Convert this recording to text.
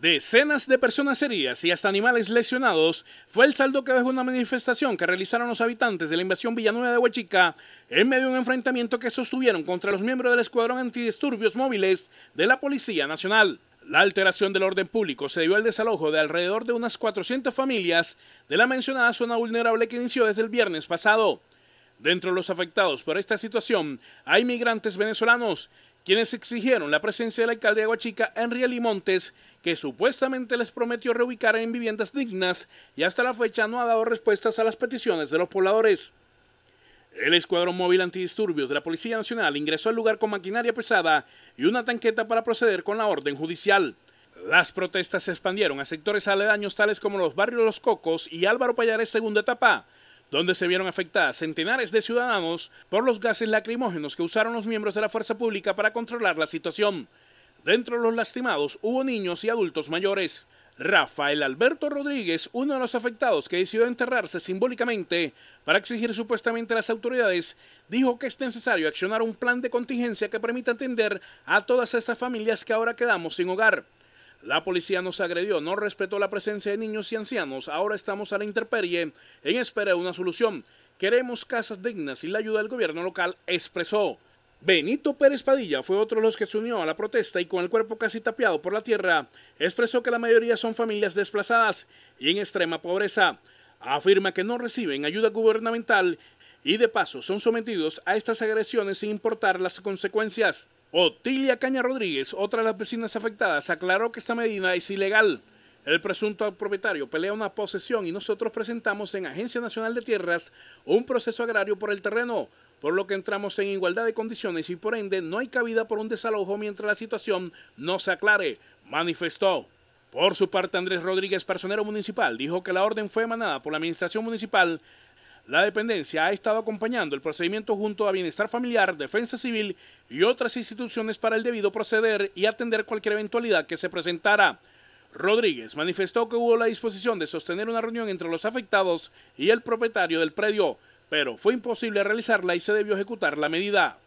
Decenas de personas heridas y hasta animales lesionados fue el saldo que dejó una manifestación que realizaron los habitantes de la invasión Villanueva de Huachica en medio de un enfrentamiento que sostuvieron contra los miembros del Escuadrón Antidisturbios Móviles de la Policía Nacional. La alteración del orden público se debió al desalojo de alrededor de unas 400 familias de la mencionada zona vulnerable que inició desde el viernes pasado. Dentro de los afectados por esta situación hay migrantes venezolanos, quienes exigieron la presencia del alcalde de Aguachica, y Montes, que supuestamente les prometió reubicar en viviendas dignas y hasta la fecha no ha dado respuestas a las peticiones de los pobladores. El escuadrón móvil antidisturbios de la Policía Nacional ingresó al lugar con maquinaria pesada y una tanqueta para proceder con la orden judicial. Las protestas se expandieron a sectores aledaños tales como los barrios Los Cocos y Álvaro Payares Segunda Etapa, donde se vieron afectadas centenares de ciudadanos por los gases lacrimógenos que usaron los miembros de la fuerza pública para controlar la situación. Dentro de los lastimados hubo niños y adultos mayores. Rafael Alberto Rodríguez, uno de los afectados que decidió enterrarse simbólicamente para exigir supuestamente a las autoridades, dijo que es necesario accionar un plan de contingencia que permita atender a todas estas familias que ahora quedamos sin hogar. La policía nos agredió, no respetó la presencia de niños y ancianos. Ahora estamos a la intemperie en espera de una solución. Queremos casas dignas y la ayuda del gobierno local, expresó. Benito Pérez Padilla fue otro de los que se unió a la protesta y con el cuerpo casi tapiado por la tierra, expresó que la mayoría son familias desplazadas y en extrema pobreza. Afirma que no reciben ayuda gubernamental y de paso son sometidos a estas agresiones sin importar las consecuencias. Otilia Caña Rodríguez, otra de las vecinas afectadas, aclaró que esta medida es ilegal. El presunto propietario pelea una posesión y nosotros presentamos en Agencia Nacional de Tierras un proceso agrario por el terreno, por lo que entramos en igualdad de condiciones y por ende no hay cabida por un desalojo mientras la situación no se aclare, manifestó. Por su parte, Andrés Rodríguez, personero municipal, dijo que la orden fue emanada por la Administración Municipal la dependencia ha estado acompañando el procedimiento junto a Bienestar Familiar, Defensa Civil y otras instituciones para el debido proceder y atender cualquier eventualidad que se presentara. Rodríguez manifestó que hubo la disposición de sostener una reunión entre los afectados y el propietario del predio, pero fue imposible realizarla y se debió ejecutar la medida.